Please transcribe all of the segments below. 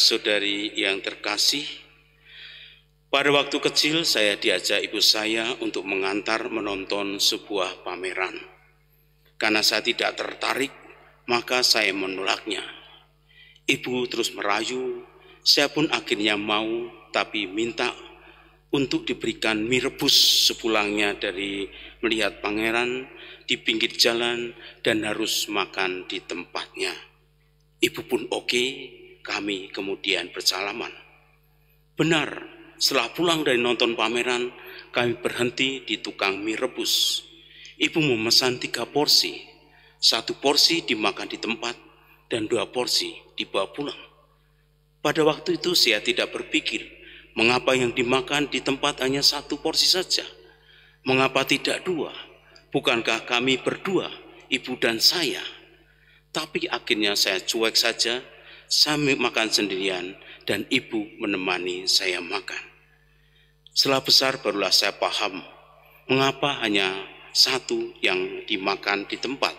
saudari yang terkasih, pada waktu kecil saya diajak ibu saya untuk mengantar menonton sebuah pameran. Karena saya tidak tertarik, maka saya menolaknya. Ibu terus merayu, saya pun akhirnya mau tapi minta untuk diberikan mie rebus sepulangnya dari melihat pangeran di pinggir jalan dan harus makan di tempatnya. Ibu pun oke, okay, kami kemudian bersalaman. Benar, setelah pulang dari nonton pameran, kami berhenti di tukang mie rebus. Ibu memesan tiga porsi. Satu porsi dimakan di tempat dan dua porsi dibawa pulang. Pada waktu itu saya tidak berpikir mengapa yang dimakan di tempat hanya satu porsi saja. Mengapa tidak dua? Bukankah kami berdua, ibu dan saya? Tapi akhirnya saya cuek saja saya makan sendirian dan ibu menemani saya makan. Setelah besar barulah saya paham mengapa hanya satu yang dimakan di tempat.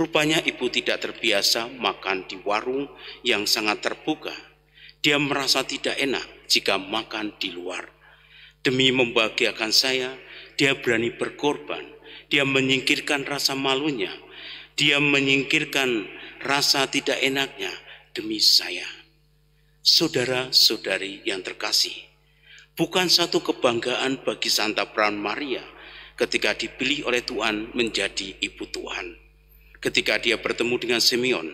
Rupanya ibu tidak terbiasa makan di warung yang sangat terbuka. Dia merasa tidak enak jika makan di luar. Demi membahagiakan saya, dia berani berkorban. Dia menyingkirkan rasa malunya. Dia menyingkirkan rasa tidak enaknya demi saya. Saudara-saudari yang terkasih, bukan satu kebanggaan bagi Santa Pran Maria ketika dipilih oleh Tuhan menjadi ibu Tuhan. Ketika dia bertemu dengan Simeon,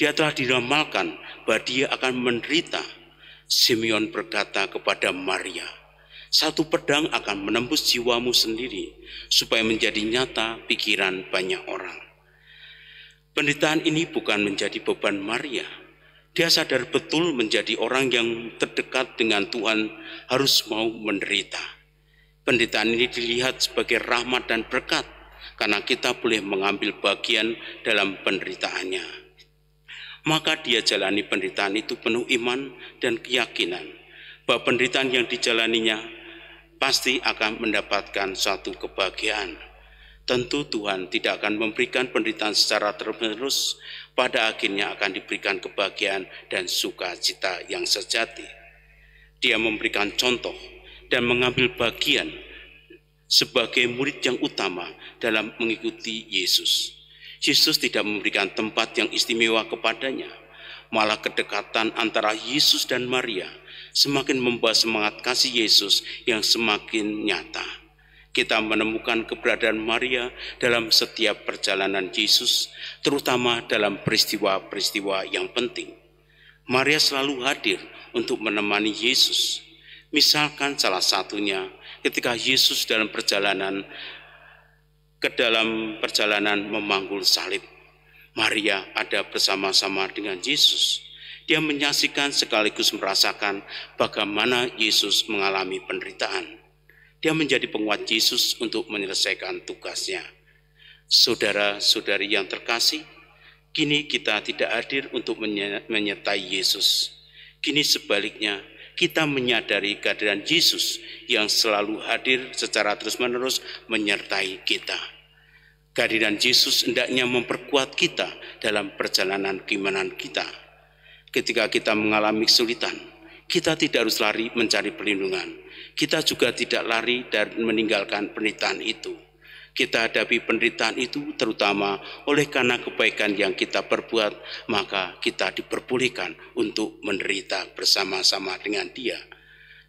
dia telah diramalkan bahwa dia akan menderita. Simeon berkata kepada Maria, satu pedang akan menembus jiwamu sendiri supaya menjadi nyata pikiran banyak orang. Penderitaan ini bukan menjadi beban Maria, dia sadar betul menjadi orang yang terdekat dengan Tuhan harus mau menderita. Penderitaan ini dilihat sebagai rahmat dan berkat karena kita boleh mengambil bagian dalam penderitaannya. Maka dia jalani penderitaan itu penuh iman dan keyakinan bahwa penderitaan yang dijalaninya pasti akan mendapatkan satu kebahagiaan Tentu Tuhan tidak akan memberikan penderitaan secara terus-menerus, pada akhirnya akan diberikan kebahagiaan dan sukacita yang sejati. Dia memberikan contoh dan mengambil bagian sebagai murid yang utama dalam mengikuti Yesus. Yesus tidak memberikan tempat yang istimewa kepadanya, malah kedekatan antara Yesus dan Maria semakin membuat semangat kasih Yesus yang semakin nyata kita menemukan keberadaan Maria dalam setiap perjalanan Yesus, terutama dalam peristiwa-peristiwa yang penting. Maria selalu hadir untuk menemani Yesus. Misalkan salah satunya ketika Yesus dalam perjalanan ke dalam perjalanan memanggul salib. Maria ada bersama-sama dengan Yesus. Dia menyaksikan sekaligus merasakan bagaimana Yesus mengalami penderitaan. Dia menjadi penguat Yesus untuk menyelesaikan tugasnya. Saudara-saudari yang terkasih, kini kita tidak hadir untuk menyertai Yesus. Kini sebaliknya, kita menyadari kehadiran Yesus yang selalu hadir secara terus-menerus menyertai kita. Kehadiran Yesus hendaknya memperkuat kita dalam perjalanan keimanan kita. Ketika kita mengalami kesulitan, kita tidak harus lari mencari perlindungan. Kita juga tidak lari dan meninggalkan penderitaan itu. Kita hadapi penderitaan itu terutama oleh karena kebaikan yang kita perbuat, maka kita diperbolehkan untuk menderita bersama-sama dengan Dia.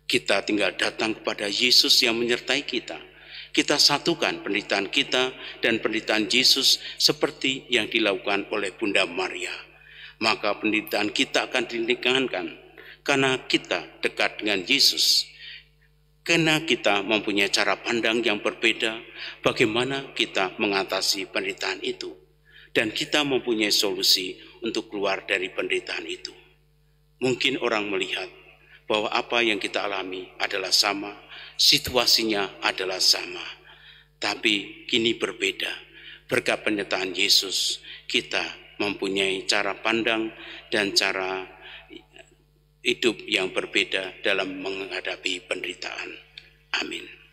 Kita tinggal datang kepada Yesus yang menyertai kita kita satukan penderitaan kita dan penderitaan Yesus seperti yang dilakukan oleh Bunda Maria. Maka penderitaan kita akan dinikahkan karena kita dekat dengan Yesus. Karena kita mempunyai cara pandang yang berbeda bagaimana kita mengatasi penderitaan itu. Dan kita mempunyai solusi untuk keluar dari penderitaan itu. Mungkin orang melihat bahwa apa yang kita alami adalah sama, situasinya adalah sama. Tapi kini berbeda. Berkat penyertaan Yesus, kita mempunyai cara pandang dan cara hidup yang berbeda dalam menghadapi penderitaan. Amin.